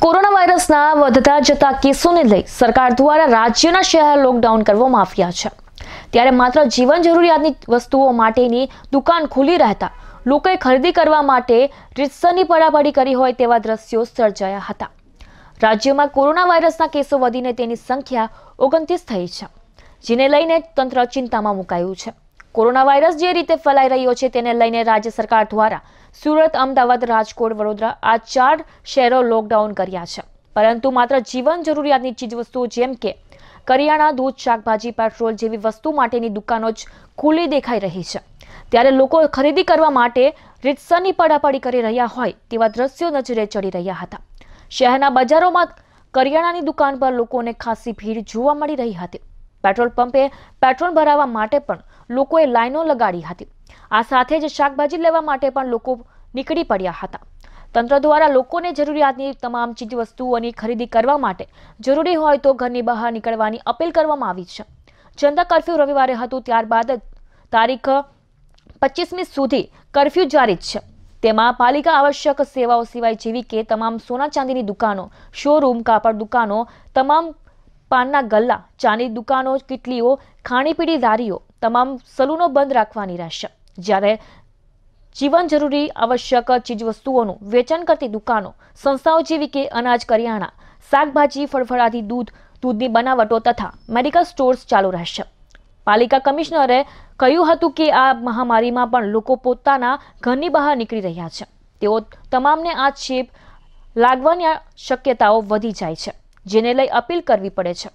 corona વાયરસના વધતા જતા કેસોને લઈ સરકાર દ્વારા રાજ્યના શહેર લોકડાઉન કરવામાં આવ્યા છે ત્યારે માત્ર જીવન જરૂરિયાતની વસ્તુઓ માટેની દુકાન ખુલી રહેતા લોકોએ ખરીદી કરવા માટે રીતસરની પડાપડી કરી હોય તેવા દ્રશ્યો સર્જાયા હતા રાજ્યમાં કોરોના વાયરસના કેસો વધીને તેની સંખ્યા ઓગણત્રીસ થઈ છે જેને લઈને તંત્ર ચિંતામાં મુકાયું છે કોરોના વાયરસ જે રીતે ફેલાઈ રહ્યો છે તેને લઈને રાજ્ય સરકાર દ્વારા સુરત અમદાવાદ રાજકોટ વડોદરા આ ચાર શહેરો લોકડાઉન કર્યા છે પરંતુ માત્ર જીવન જરૂરિયાતની ચીજવસ્તુઓ જેમ કે કરિયાણા દૂધ શાકભાજી પેટ્રોલ જેવી વસ્તુ માટેની દુકાનો જ ખુલ્લી દેખાઈ રહી છે ત્યારે લોકો ખરીદી કરવા માટે રીતસરની પડાપડી કરી રહ્યા હોય તેવા દ્રશ્યો નજરે ચડી રહ્યા હતા શહેરના બજારોમાં કરિયાણાની દુકાન પર લોકોને ખાસી ભીડ જોવા મળી રહી હતી પેટ્રોલ પંપે પેટ્રોલ ભરાવા માટે પણ લોકોએ લાઈનો લગાડી હતી આ સાથે જ શાકભાજી લેવા માટે પણ લોકો નીકળી પડ્યા હતા તંત્ર દ્વારા લોકોને જરૂરિયાતની તમામ ચીજ વસ્તુઓની ખરીદી કરવા માટે જરૂરી હોય તો ઘરની બહાર નીકળવાની અપીલ કરવામાં આવી છે જનતા કર્ફ્યુ રવિવારે હતું ત્યારબાદ તારીખ પચીસમી સુધી કર્ફ્યુ જારી છે તેમાં પાલિકા આવશ્યક સેવાઓ સિવાય જેવી કે તમામ સોના ચાંદીની દુકાનો શોરૂમ કાપડ દુકાનો તમામ પાનના ગલ્લા ચાની દુકાનો કિટલીઓ ખાણીપીણી દારીઓ તમામ સલૂનો બંધ રાખવાની રહેશે જ્યારે જીવન જરૂરી આવશ્યક ચીજવસ્તુઓનું વેચાણ કરતી દુકાનો સંસ્થાઓ જેવી કે અનાજ કરિયાણા શાકભાજી ફળફળાથી દૂધ દૂધની બનાવટો તથા મેડિકલ સ્ટોર્સ ચાલુ રહેશે પાલિકા કમિશનરે કહ્યું હતું કે આ મહામારીમાં પણ લોકો પોતાના ઘરની બહાર નીકળી રહ્યા છે તેઓ તમામને આ ચેપ લાગવાની શક્યતાઓ વધી જાય છે જેને લઈ અપીલ કરવી પડે છે